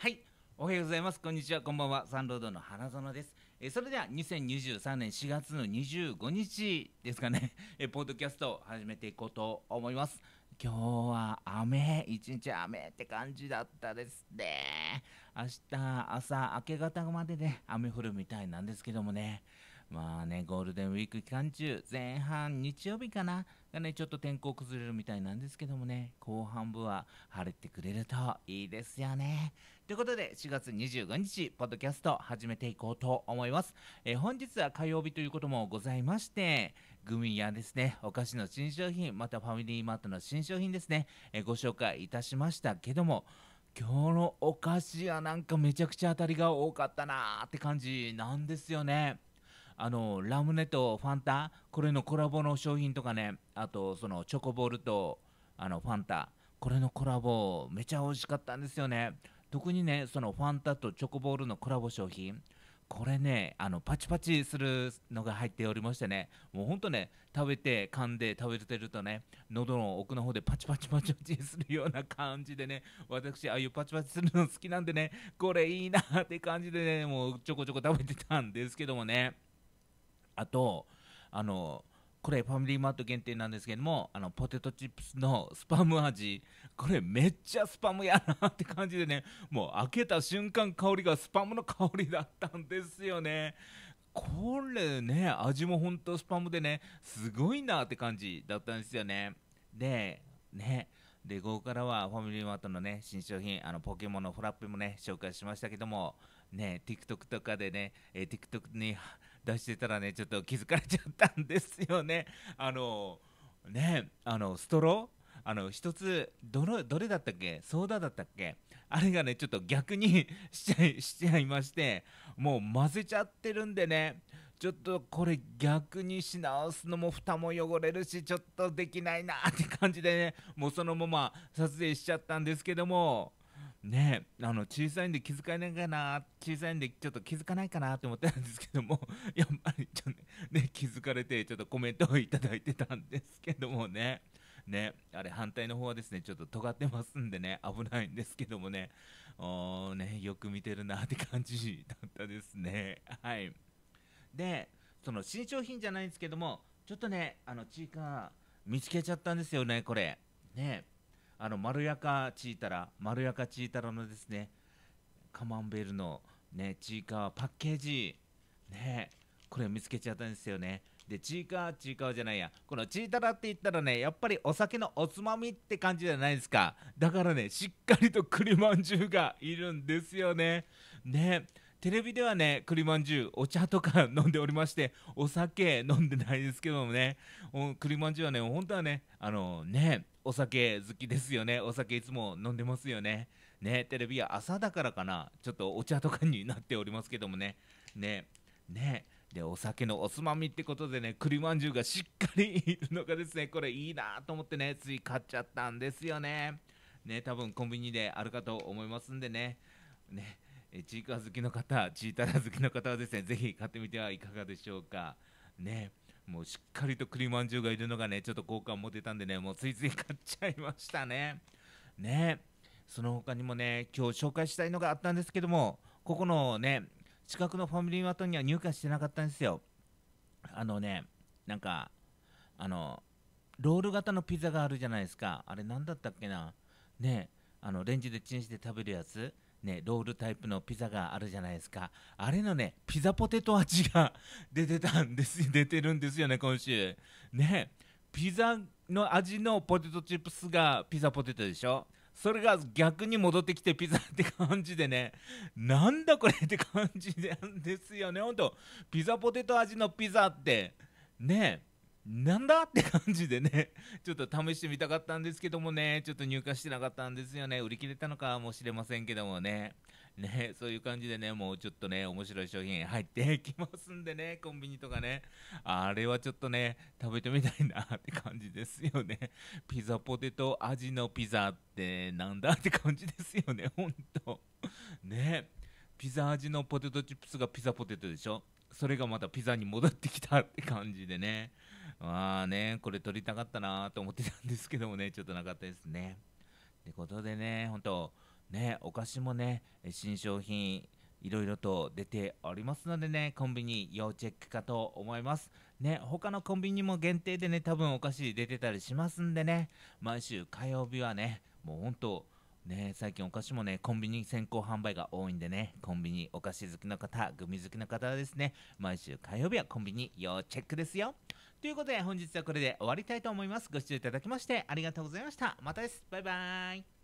はい。おはようございます。こんにちは。こんばんは。サンロードの花園です。えー、それでは2023年4月の25日ですかね、えー、ポッドキャストを始めていこうと思います。今日は雨、一日雨って感じだったですね。明日朝明け方までね、雨降るみたいなんですけどもね。まあね、ゴールデンウィーク期間中、前半、日曜日かな、がね、ちょっと天候崩れるみたいなんですけどもね、後半部は晴れてくれるといいですよね。ということで、4月25日、ポッドキャスト始めていこうと思います。え本日は火曜日ということもございまして、グミやですね、お菓子の新商品、またファミリーマートの新商品ですね、えご紹介いたしましたけども、今日のお菓子はなんかめちゃくちゃ当たりが多かったなーって感じなんですよね。あのラムネとファンタこれのコラボの商品とかねあとそのチョコボールとあのファンタこれのコラボめちゃ美味しかったんですよね特にねそのファンタとチョコボールのコラボ商品これねあのパチパチするのが入っておりましてねもうほんとね食べて噛んで食べてるとね喉の奥の方でパチパチパチパチするような感じでね私ああいうパチパチするの好きなんでねこれいいなって感じでねもうちょこちょこ食べてたんですけどもねあとあのこれファミリーマート限定なんですけどもあのポテトチップスのスパム味これめっちゃスパムやなって感じでねもう開けた瞬間香りがスパムの香りだったんですよねこれね味もほんとスパムでねすごいなって感じだったんですよねでねでここからはファミリーマートのね新商品あのポケモンのフラップもね紹介しましたけどもね TikTok とかでね、えー、TikTok に出してたらねちょっと気づかれちゃったんですよね。あのねあのストローあの一つどのどれだったっけソーダだったっけあれがねちょっと逆に しちゃいしちゃいましてもう混ぜちゃってるんでねちょっとこれ逆にし直すのも蓋も汚れるしちょっとできないなって感じでねもうそのまま撮影しちゃったんですけどもねあの小さいんで気づかないかな小さいんでちょっと気づかないかなと思ってたんですけども やっぱりちょっとね、気づかれてちょっとコメントを頂いてたんですけどもね。ね、あれ反対の方はですねちょっと尖ってますんでね危ないんですけどもねおねよく見てるなって感じだったですねはいでその新商品じゃないんですけどもちょっとねあのチーカー見つけちゃったんですよねこれねあのまろやかチータラまろやかチータラのですねカマンベールのねチーカーパッケージねこれ見つけちゃったんですよねでチーカーチーカーじゃないやこのチータラって言ったらねやっぱりお酒のおつまみって感じじゃないですかだからねしっかりと栗まんじゅうがいるんですよねねえテレビではね栗まんじゅうお茶とか飲んでおりましてお酒飲んでないですけどもね栗まんじゅうはね本当はねあのねお酒好きですよねお酒いつも飲んでますよねねテレビは朝だからかなちょっとお茶とかになっておりますけどもねねねでお酒のおつまみってことでね栗まんじゅうがしっかりいるのがですねこれいいなと思ってねつい買っちゃったんですよねね多分コンビニであるかと思いますんでねねえチーカー好きの方チータラ好きの方はですねぜひ買ってみてはいかがでしょうかねもうしっかりと栗まんじゅうがいるのがねちょっと好感持てたんでねもうついつい買っちゃいましたねねその他にもね今日紹介したいのがあったんですけどもここのね近くのファミリーマートには入荷してなかったんですよあのねなんかあのロール型のピザがあるじゃないですかあれ何だったっけなねあのレンジでチンして食べるやつね、ロールタイプのピザがあるじゃないですかあれのねピザポテト味が出てたんです 出てるんですよね今週ねピザの味のポテトチップスがピザポテトでしょそれが逆に戻ってきてピザって感じでね、なんだこれって感じなんですよね、ほんと。ピザポテト味のピザって、ねなんだって感じでね、ちょっと試してみたかったんですけどもね、ちょっと入荷してなかったんですよね、売り切れたのかもしれませんけどもね、ね、そういう感じでね、もうちょっとね、面白い商品入ってきますんでね、コンビニとかね、あれはちょっとね、食べてみたいなって感じですよね。ピザポテト味のピザってなんだって感じですよね、ほんと。ね、ピザ味のポテトチップスがピザポテトでしょそれがまたピザに戻ってきたって感じでねまあねこれ撮りたかったなと思ってたんですけどもねちょっとなかったですねってことでねんとねお菓子もね新商品いろいろと出ておりますのでねコンビニ要チェックかと思いますね他のコンビニも限定でね多分お菓子出てたりしますんでね毎週火曜日はねもう本当ね最近お菓子もねコンビニ先行販売が多いんでねコンビニお菓子好きの方グミ好きの方はですね毎週火曜日はコンビニ要チェックですよということで本日はこれで終わりたいと思いますご視聴いただきましてありがとうございましたまたですバイバーイ